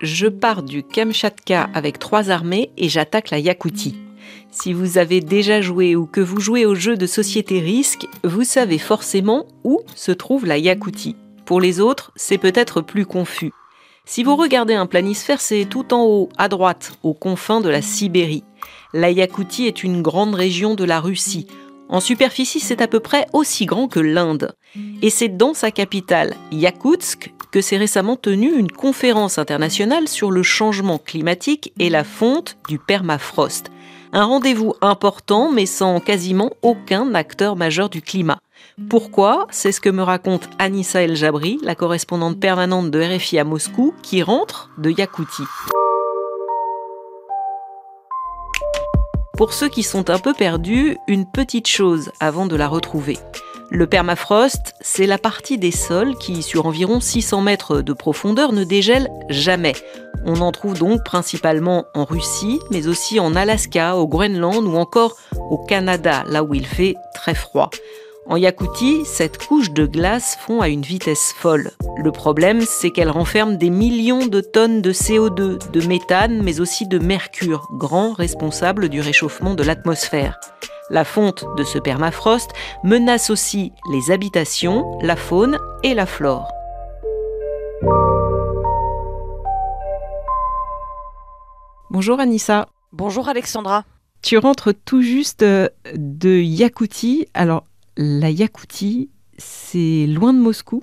je pars du Kamchatka avec trois armées et j'attaque la Yakoutie. Si vous avez déjà joué ou que vous jouez au jeu de société risque, vous savez forcément où se trouve la Yakoutie. Pour les autres, c'est peut-être plus confus. Si vous regardez un planisphère, c'est tout en haut, à droite, aux confins de la Sibérie. La Yakoutie est une grande région de la Russie, en superficie, c'est à peu près aussi grand que l'Inde. Et c'est dans sa capitale, Yakoutsk, que s'est récemment tenue une conférence internationale sur le changement climatique et la fonte du permafrost. Un rendez-vous important mais sans quasiment aucun acteur majeur du climat. Pourquoi C'est ce que me raconte Anissa El-Jabri, la correspondante permanente de RFI à Moscou, qui rentre de Yakoutie. Pour ceux qui sont un peu perdus, une petite chose avant de la retrouver. Le permafrost, c'est la partie des sols qui, sur environ 600 mètres de profondeur, ne dégèle jamais. On en trouve donc principalement en Russie, mais aussi en Alaska, au Groenland ou encore au Canada, là où il fait très froid. En Yakoutie, cette couche de glace fond à une vitesse folle. Le problème, c'est qu'elle renferme des millions de tonnes de CO2, de méthane, mais aussi de mercure, grand responsable du réchauffement de l'atmosphère. La fonte de ce permafrost menace aussi les habitations, la faune et la flore. Bonjour Anissa. Bonjour Alexandra. Tu rentres tout juste euh, de Yakoutie. Alors, la Yakoutie, c'est loin de Moscou.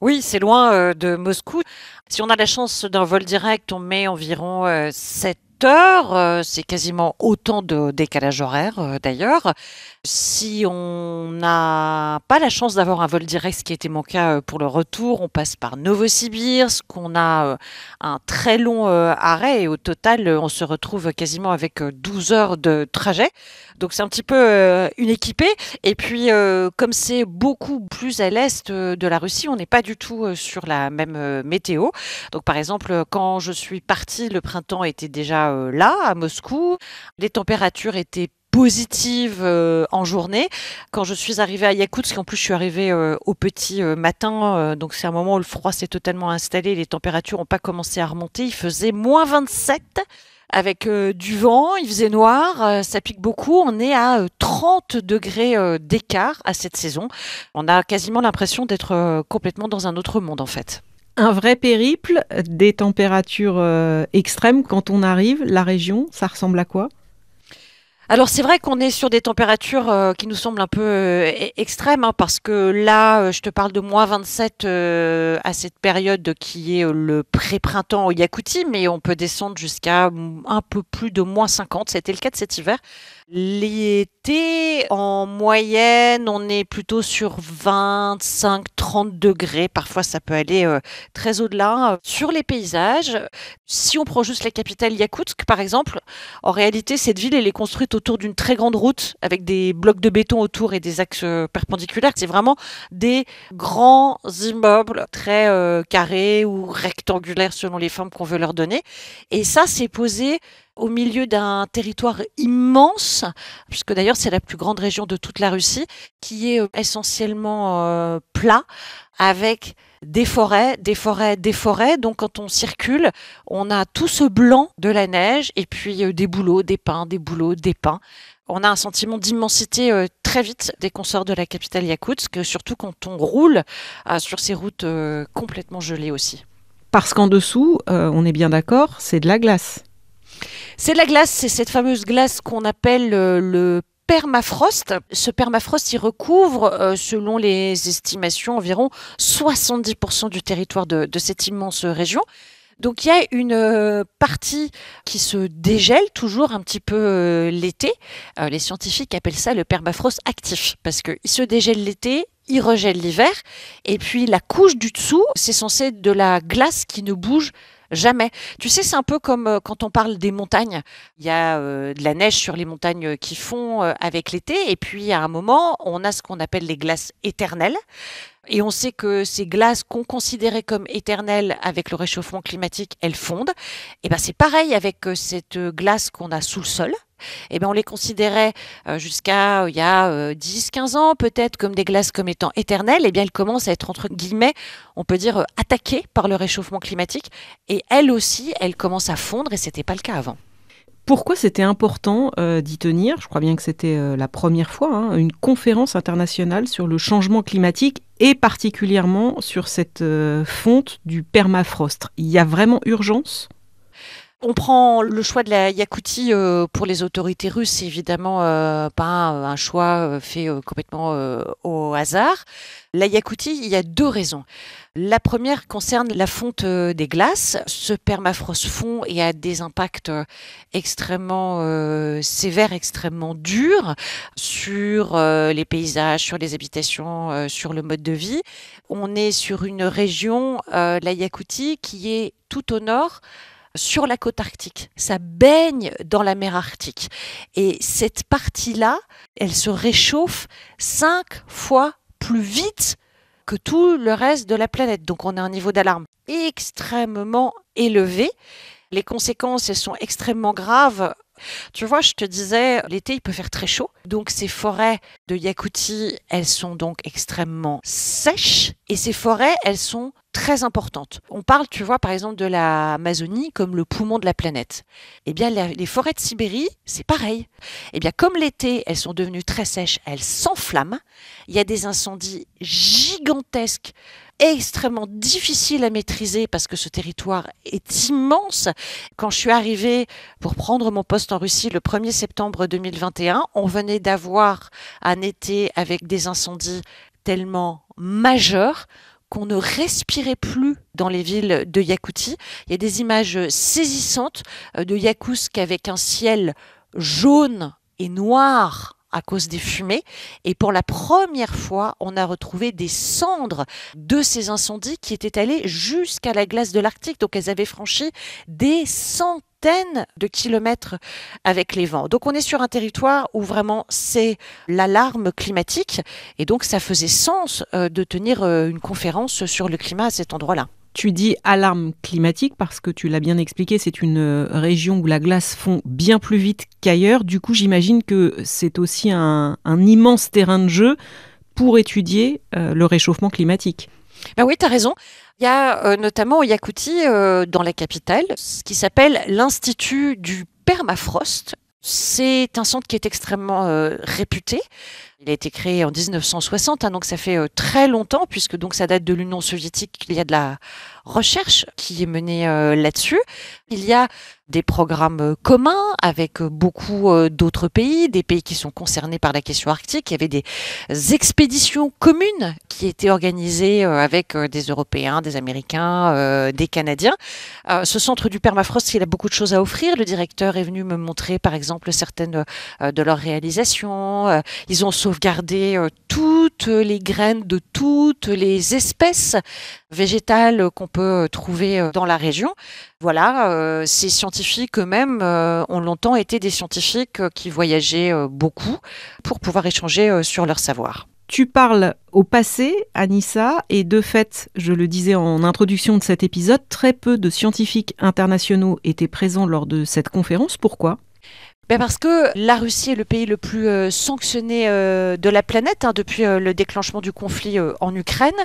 Oui, c'est loin euh, de Moscou. Si on a la chance d'un vol direct, on met environ 7 euh, euh, c'est quasiment autant de décalage horaire euh, d'ailleurs. Si on n'a pas la chance d'avoir un vol direct, ce qui était mon cas euh, pour le retour, on passe par Novosibirsk, qu'on a un très long arrêt et au total on se retrouve quasiment avec 12 heures de trajet. Donc c'est un petit peu une équipée. Et puis comme c'est beaucoup plus à l'est de la Russie, on n'est pas du tout sur la même météo. Donc par exemple, quand je suis partie, le printemps était déjà euh, là, à Moscou. Les températures étaient positives euh, en journée. Quand je suis arrivée à Yakoutsk, en plus je suis arrivée euh, au petit matin, donc c'est un moment où le froid s'est totalement installé, les températures n'ont pas commencé à remonter, il faisait moins 27 avec du vent, il faisait noir, ça pique beaucoup, on est à 30 degrés d'écart à cette saison. On a quasiment l'impression d'être complètement dans un autre monde en fait un vrai périple, euh, des températures euh, extrêmes. Quand on arrive, la région, ça ressemble à quoi alors c'est vrai qu'on est sur des températures euh, qui nous semblent un peu e-, extrêmes, hein, parce que là, je te parle de moins 27 à cette période qui est le pré-printemps au Yakoutie, mais on peut descendre jusqu'à un peu plus de moins 50, c'était le cas de cet hiver, L'été, en moyenne, on est plutôt sur 25-30 degrés. Parfois, ça peut aller euh, très au-delà. Euh, sur les paysages, si on prend juste la capitale Yakoutsk, par exemple, en réalité, cette ville, elle est construite autour d'une très grande route avec des blocs de béton autour et des axes euh, perpendiculaires. C'est vraiment des grands immeubles très carrés ou rectangulaires selon les formes qu'on veut leur donner. Et ça, c'est posé au milieu d'un territoire immense, puisque d'ailleurs c'est la plus grande région de toute la Russie, qui est euh, essentiellement euh, plat, avec des forêts, des forêts, des forêts. Donc quand on circule, on a tout ce blanc de la neige et puis euh, des bouleaux, des pins, des bouleaux, des pins. On a un sentiment d'immensité très vite dès qu'on sort de la capitale Yakoutsk, surtout quand on roule sur ces routes complètement gelées aussi. Parce qu'en dessous, on est bien d'accord, c'est de la glace. C'est la glace, c'est cette fameuse glace qu'on appelle euh, le permafrost. Ce permafrost, il recouvre, euh, selon les estimations, environ 70% du territoire de, cette immense région. Donc il y a une euh, partie qui se dégèle toujours un petit peu l'été. les scientifiques appellent ça le permafrost actif parce qu'il se dégèle l'été, il regèle l'hiver. Et puis la couche du dessous, c'est censé être de la glace qui ne bouge Jamais. Tu sais, c'est un peu comme euh, quand on parle des montagnes. Il y a euh, de la neige sur les montagnes qui fond euh, avec l'été, et puis à un moment, on a ce qu'on appelle les glaces éternelles. Et on sait que ces glaces qu'on considérait comme éternelles avec le réchauffement climatique, elles fondent. Et eh ben c'est pareil avec cette glace qu'on a sous le sol et eh bien, on les considérait euh, jusqu'à euh, il y a 10-15 euh, ans peut-être comme des glaces comme étant éternelles, et eh bien, elles commencent à être entre guillemets, on peut dire, attaquées par le réchauffement climatique. Et elles aussi, elles commencent à fondre et ce n'était pas le cas avant. Pourquoi c'était important d'y tenir Je crois bien que c'était la première fois, hein, une conférence internationale sur le changement climatique et particulièrement sur cette fonte du permafrost. Il y a vraiment urgence on prend le choix de la Yakoutie euh, pour les autorités russes, évidemment euh, pas un, choix euh, fait complètement au hasard. La Yakoutie, il y a deux raisons. La première concerne la fonte des glaces. Ce permafrost fond et a des impacts extrêmement sévères, extrêmement durs sur les paysages, sur les habitations, sur le mode de vie. On est sur une région, la Yakoutie, qui est tout au nord sur la côte arctique. Ça baigne dans la mer arctique. Et cette partie-là, elle se réchauffe cinq fois plus vite que tout le reste de la planète. Donc on a un niveau d'alarme extrêmement élevé. Les conséquences, elles sont extrêmement graves. Tu vois, je te disais, l'été, il peut faire très chaud. Donc ces forêts de Yakoutie, elles sont donc extrêmement sèches et ces forêts, elles sont très importantes. On parle, tu vois, par exemple de l'Amazonie comme le poumon de la planète. Eh bien, les forêts de Sibérie, c'est pareil. Eh bien, comme l'été, elles sont devenues très sèches, elles s'enflamment. Il y a des incendies gigantesques extrêmement difficiles à maîtriser parce que ce territoire est immense. Quand je suis arrivée pour prendre mon poste en Russie le 1er septembre 2021, on venait d'avoir à été avec des incendies tellement majeurs qu'on ne respirait plus dans les villes de Yakoutie. Il y a des images euh, saisissantes euh, de Yakoutsk avec un ciel jaune et noir à cause des fumées. Et pour la première fois, on a retrouvé des cendres de ces incendies qui étaient allées jusqu'à la glace de l'Arctique. Donc elles avaient franchi des centaines de kilomètres avec les vents. Donc on est sur un territoire où vraiment c'est l'alarme climatique et donc ça faisait sens euh, de tenir euh, une conférence sur le climat à cet endroit-là. Tu dis alarme climatique parce que tu l'as bien expliqué, c'est une euh, région où la glace fond bien plus vite qu'ailleurs. Du coup, j'imagine que c'est aussi un, immense terrain de jeu pour étudier euh, le réchauffement climatique. Bah oui, tu as raison. Il y a euh, notamment au Yakouti, dans la capitale, ce qui s'appelle l'Institut du permafrost. C'est un centre qui est extrêmement réputé il a été créé en 1960, hein, donc ça fait euh, très longtemps, puisque donc ça date de l'Union soviétique, il y a de la recherche qui est menée euh, là-dessus. Il y a des programmes euh, communs avec beaucoup d'autres pays, des pays qui sont concernés par la question arctique. Il y avait des expéditions communes qui étaient organisées avec des Européens, des Américains, des Canadiens. Ce centre du permafrost, il a beaucoup de choses à offrir. Le directeur est venu me montrer, par exemple, certaines de leurs réalisations. Ils ont sauvegarder euh, toutes les graines de toutes les espèces végétales qu'on peut euh, trouver euh, dans la région. Voilà, ces scientifiques eux-mêmes ont longtemps été des scientifiques qui voyageaient beaucoup pour pouvoir échanger sur leur savoir. Tu parles au passé, Anissa, et de fait, je le disais en introduction de cet épisode, très peu de scientifiques internationaux étaient présents lors de cette conférence. Pourquoi ben Parce que la Russie est le pays le plus euh, sanctionné euh, de la planète hein, depuis euh, le déclenchement du conflit en Ukraine.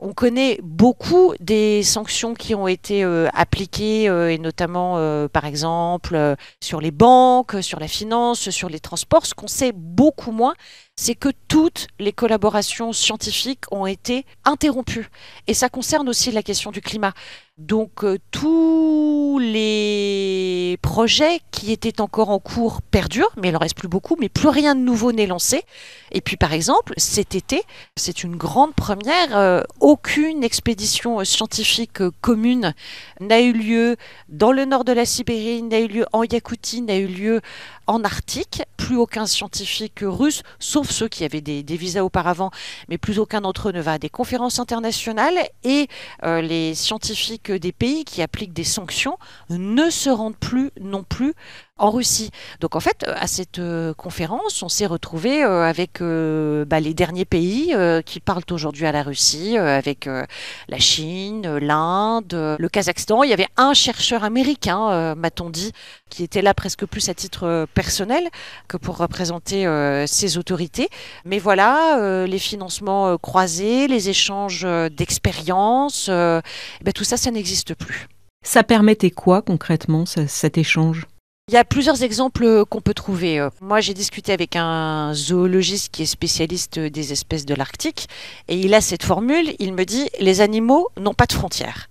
On connaît beaucoup des sanctions qui ont été appliquées, et notamment par exemple sur les banques, sur la finance, sur les transports, ce qu'on sait beaucoup moins c'est que toutes les collaborations scientifiques ont été interrompues. Et ça concerne aussi la question du climat. Donc euh, tous les projets qui étaient encore en cours perdurent, mais il en reste plus beaucoup, mais plus rien de nouveau n'est lancé. Et puis par exemple, cet été, c'est une grande première, euh, aucune expédition euh, scientifique commune n'a eu lieu dans le nord de la Sibérie, n'a eu lieu en Yakoutie, n'a eu lieu en Arctique. Plus aucun scientifique russe, sauf ceux qui avaient des, visas auparavant, mais plus aucun d'entre eux ne va à des conférences internationales et euh, les scientifiques des pays qui appliquent des sanctions ne se rendent plus non plus en Russie. Donc en fait, euh, à cette euh, conférence, on s'est retrouvé euh, avec bah, les derniers pays qui parlent aujourd'hui à la Russie, avec la Chine, l'Inde, le Kazakhstan. Il y avait un chercheur américain, m'a-t-on dit, qui était là presque plus à titre personnel que pour représenter ses autorités. Mais voilà, les financements croisés, les échanges d'expériences, bah, tout ça, ça n'existe plus. Ça permettait quoi concrètement cet échange il y a plusieurs exemples euh, qu'on peut trouver. Euh. Moi, j'ai discuté avec un zoologiste qui est spécialiste euh, des espèces de l'Arctique et il a cette formule. Il me dit les animaux n'ont pas de frontières.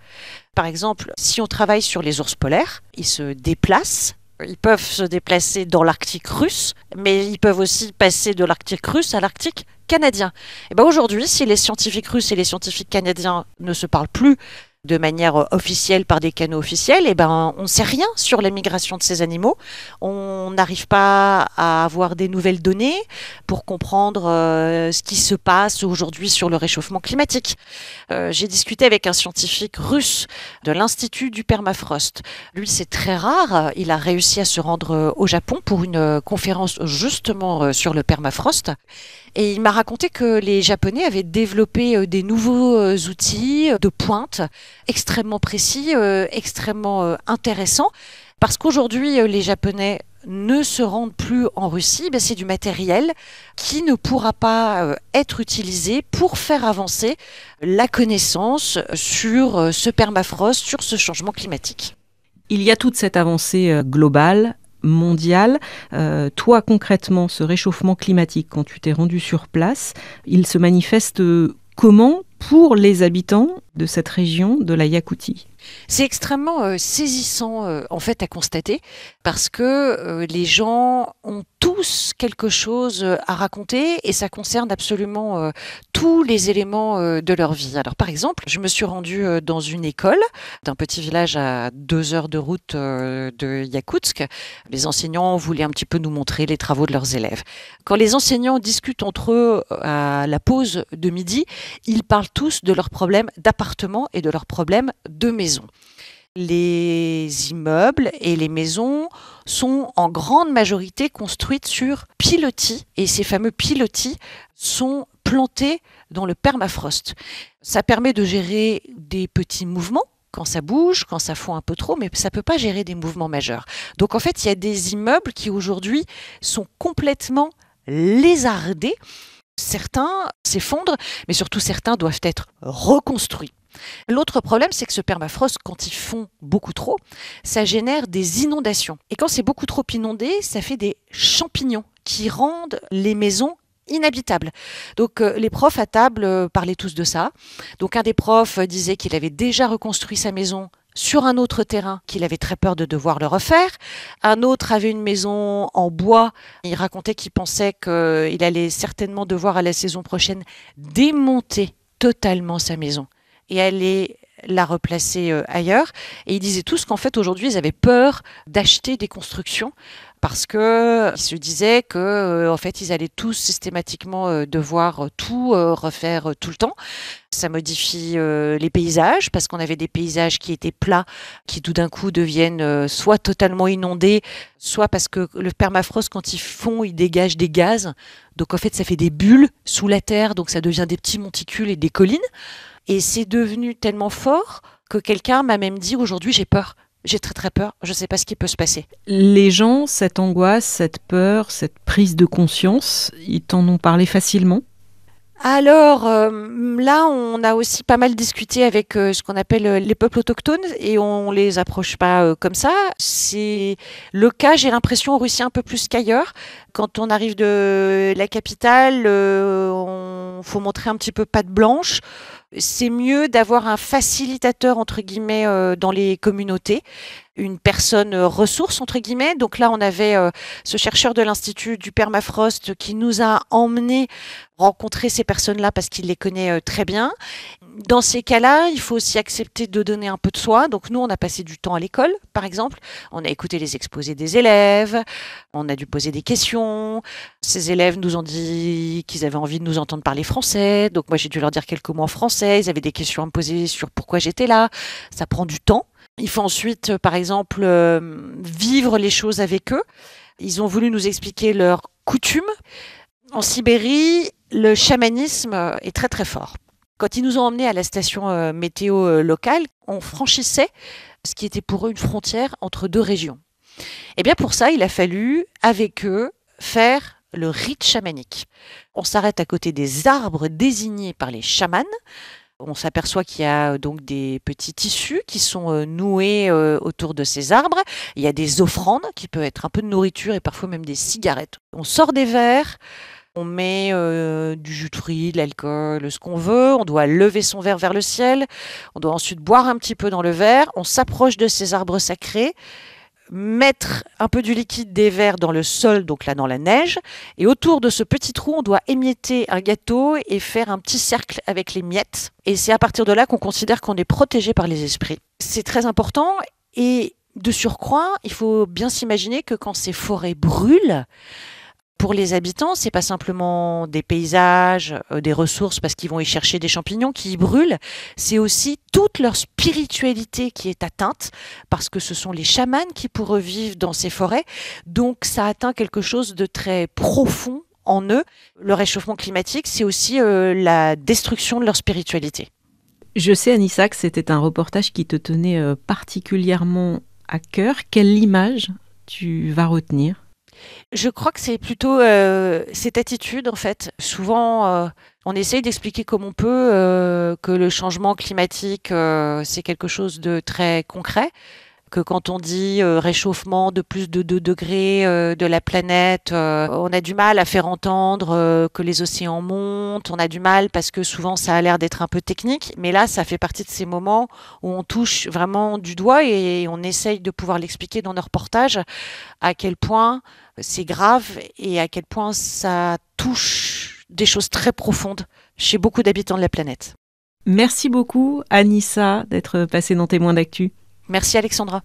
Par exemple, si on travaille sur les ours polaires, ils se déplacent. Ils peuvent se déplacer dans l'Arctique russe, mais ils peuvent aussi passer de l'Arctique russe à l'Arctique canadien. Et eh ben aujourd'hui, si les scientifiques russes et les scientifiques canadiens ne se parlent plus, de manière euh, officielle par des canaux officiels, et eh ben, on ne sait rien sur la migration de ces animaux. On n'arrive pas à avoir des nouvelles données pour comprendre euh, ce qui se passe aujourd'hui sur le réchauffement climatique. Euh, j'ai discuté avec un scientifique russe de l'Institut du permafrost. Lui, c'est très rare. Il a réussi à se rendre au Japon pour une conférence justement sur le permafrost. Et il m'a raconté que les Japonais avaient développé euh, des nouveaux euh, outils euh, de pointe extrêmement précis, extrêmement intéressants, parce qu'aujourd'hui, les Japonais ne se rendent plus en Russie, ben c'est du matériel qui ne pourra pas être utilisé pour faire avancer la connaissance sur ce permafrost, sur ce changement climatique. Il y a toute cette avancée globale Mondial. Euh, toi, concrètement, ce réchauffement climatique, quand tu t'es rendu sur place, il se manifeste euh, comment pour les habitants de cette région de la Yakoutie c'est extrêmement euh, saisissant euh, en fait à constater parce que euh, les gens ont tous quelque chose à raconter et ça concerne absolument tous les éléments de leur vie. Alors par exemple, je me suis rendue dans une école d'un petit village à deux heures de route de Yakoutsk. Les enseignants voulaient un petit peu nous montrer les travaux de leurs élèves. Quand les enseignants discutent entre eux à la pause de midi, ils parlent tous de leurs problèmes d'appartement et de leurs problèmes de maison. Les immeubles et les maisons sont en grande majorité construites sur pilotis et ces fameux pilotis sont plantés dans le permafrost. Ça permet de gérer des petits mouvements quand ça bouge, quand ça fond un peu trop, mais ça ne peut pas gérer des mouvements majeurs. Donc en fait, il y a des immeubles qui aujourd'hui sont complètement lézardés. Certains s'effondrent, mais surtout certains doivent être reconstruits. L'autre problème, c'est que ce permafrost, quand il fond beaucoup trop, ça génère des inondations. Et quand c'est beaucoup trop inondé, ça fait des champignons qui rendent les maisons inhabitables. Donc euh, les profs à table euh, parlaient tous de ça. Donc un des profs euh, disait qu'il avait déjà reconstruit sa maison sur un autre terrain, qu'il avait très peur de devoir le refaire. Un autre avait une maison en bois. Il racontait qu'il pensait qu'il allait certainement devoir à la saison prochaine démonter totalement sa maison et aller la replacer euh, ailleurs. Et ils disaient tous qu'en fait aujourd'hui ils avaient peur d'acheter des constructions parce que euh, se disaient qu'en euh, en fait ils allaient tous systématiquement devoir tout refaire tout le temps. Ça modifie les paysages parce qu'on avait des paysages qui étaient plats qui tout d'un coup deviennent soit totalement inondés, soit parce que le permafrost quand il fond, il dégage des gaz. Donc en fait ça fait des bulles sous la terre, donc ça devient des petits monticules et des collines. Et c'est devenu tellement fort que quelqu'un m'a même dit aujourd'hui j'ai peur. J'ai très très peur, je ne sais pas ce qui peut se passer. Les gens, cette angoisse, cette peur, cette prise de conscience, ils t'en ont parlé facilement alors euh, là, on a aussi pas mal discuté avec euh, ce qu'on appelle euh, les peuples autochtones et on les approche pas comme ça. C'est le cas, j'ai l'impression, en Russie un peu plus qu'ailleurs. Quand on arrive de la capitale, on faut montrer un petit peu patte blanche c'est mieux d'avoir un facilitateur entre guillemets euh, dans les communautés, une personne euh, ressource entre guillemets. Donc là, on avait euh, ce chercheur de l'institut du permafrost qui nous a emmené rencontrer ces personnes-là parce qu'il les connaît très bien dans ces cas-là, il faut aussi accepter de donner un peu de soi. Donc nous, on a passé du temps à l'école, par exemple. On a écouté les exposés des élèves, on a dû poser des questions. Ces élèves nous ont dit qu'ils avaient envie de nous entendre parler français. Donc moi, j'ai dû leur dire quelques mots en français. Ils avaient des questions à me poser sur pourquoi j'étais là. Ça prend du temps. Il faut ensuite, euh, par exemple, euh, vivre les choses avec eux. Ils ont voulu nous expliquer leurs coutumes. En Sibérie, le chamanisme est très très fort. Quand ils nous ont emmenés à la station euh, météo euh, locale, on franchissait ce qui était pour eux une frontière entre deux régions. Et eh bien pour ça, il a fallu, avec eux, faire le rite chamanique. On s'arrête à côté des arbres désignés par les chamans. On s'aperçoit qu'il y a euh, donc des petits tissus qui sont noués autour de ces arbres. Il y a des offrandes qui peuvent être un peu de nourriture et parfois même des cigarettes. On sort des verres, on met euh, du jus de fruits, de l'alcool, ce qu'on veut. On doit lever son verre vers le ciel. On doit ensuite boire un petit peu dans le verre. On s'approche de ces arbres sacrés mettre un peu du liquide des verres dans le sol, donc là dans la neige, et autour de ce petit trou, on doit émietter un gâteau et faire un petit cercle avec les miettes. Et c'est à partir de là qu'on considère qu'on est protégé par les esprits. C'est très important et de surcroît, il faut bien s'imaginer que quand ces forêts brûlent, pour les habitants, c'est pas simplement des paysages, euh, des ressources parce qu'ils vont y chercher des champignons qui y brûlent, c'est aussi toute leur spiritualité qui est atteinte parce que ce sont les chamans qui pour vivre dans ces forêts. Donc ça atteint quelque chose de très profond en eux. Le réchauffement climatique, c'est aussi euh, la destruction de leur spiritualité. Je sais, Anissa, que c'était un reportage qui te tenait euh, particulièrement à cœur. Quelle image tu vas retenir je crois que c'est plutôt euh, cette attitude, en fait. Souvent, euh, on essaye d'expliquer comme on peut euh, que le changement climatique, c'est quelque chose de très concret quand on dit euh, réchauffement de plus de 2 degrés euh, de la planète, euh, on a du mal à faire entendre que les océans montent, on a du mal parce que souvent ça a l'air d'être un peu technique, mais là ça fait partie de ces moments où on touche vraiment du doigt et on essaye de pouvoir l'expliquer dans nos reportages à quel point c'est grave et à quel point ça touche des choses très profondes chez beaucoup d'habitants de la planète. Merci beaucoup, Anissa, d'être passée dans Témoin d'actu. Merci Alexandra.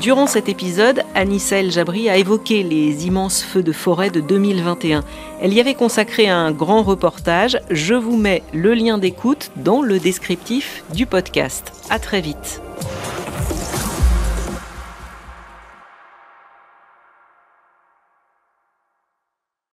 Durant cet épisode, Anissa El Jabri a évoqué les immenses feux de forêt de 2021. Elle y avait consacré un grand reportage. Je vous mets le lien d'écoute dans le descriptif du podcast. À très vite.